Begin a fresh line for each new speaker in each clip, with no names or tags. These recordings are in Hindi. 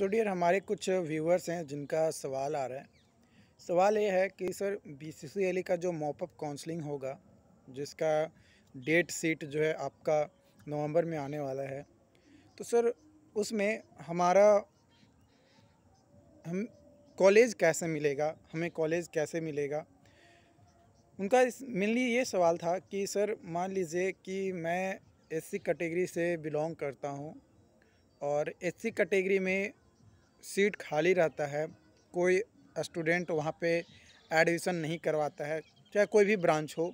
तो डियर हमारे कुछ व्यूवर्स हैं जिनका सवाल आ रहा है सवाल ये है कि सर बी e का जो मॉपअप काउंसलिंग होगा जिसका डेट सीट जो है आपका नवंबर में आने वाला है तो सर उसमें हमारा हम कॉलेज कैसे मिलेगा हमें कॉलेज कैसे मिलेगा उनका मेनली ये सवाल था कि सर मान लीजिए कि मैं एससी कैटेगरी से बिलोंग करता हूँ और एससी कैटेगरी में सीट खाली रहता है कोई स्टूडेंट वहाँ पे एडमिशन नहीं करवाता है चाहे कोई भी ब्रांच हो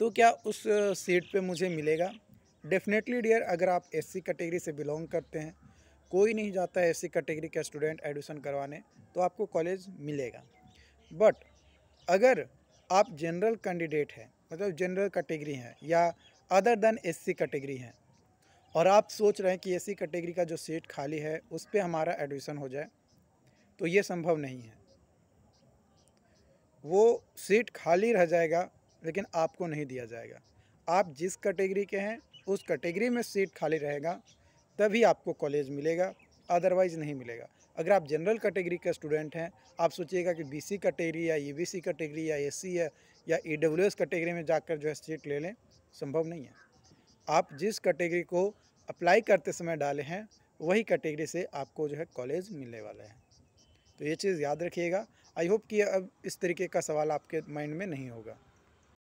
तो क्या उस सीट पे मुझे मिलेगा डेफिनेटली डियर अगर आप एससी कैटेगरी से बिलोंग करते हैं कोई नहीं जाता है एससी कैटेगरी का स्टूडेंट एडमिशन करवाने तो आपको कॉलेज मिलेगा बट अगर आप जनरल कैंडिडेट हैं मतलब जनरल कैटेगरी हैं या अदर देन सी कैटेगरी हैं और आप सोच रहे हैं कि एसी कैटेगरी का जो सीट खाली है उस पर हमारा एडमिशन हो जाए तो ये संभव नहीं है वो सीट खाली रह जाएगा लेकिन आपको नहीं दिया जाएगा आप जिस कैटेगरी के हैं उस कैटेगरी में सीट खाली रहेगा तभी आपको कॉलेज मिलेगा अदरवाइज़ नहीं मिलेगा अगर आप जनरल कैटेगरी के स्टूडेंट हैं आप सोचिएगा कि बीसी कैटेगरी या सी e कैटेगरी या एस सी या एस e कैटेगरी में जाकर जो है सीट ले लें संभव नहीं है आप जिस कैटेगरी को अप्लाई करते समय डाले हैं वही कैटेगरी से आपको जो है कॉलेज मिलने वाला है तो ये चीज़ याद रखिएगा आई होप कि अब इस तरीके का सवाल आपके माइंड में नहीं होगा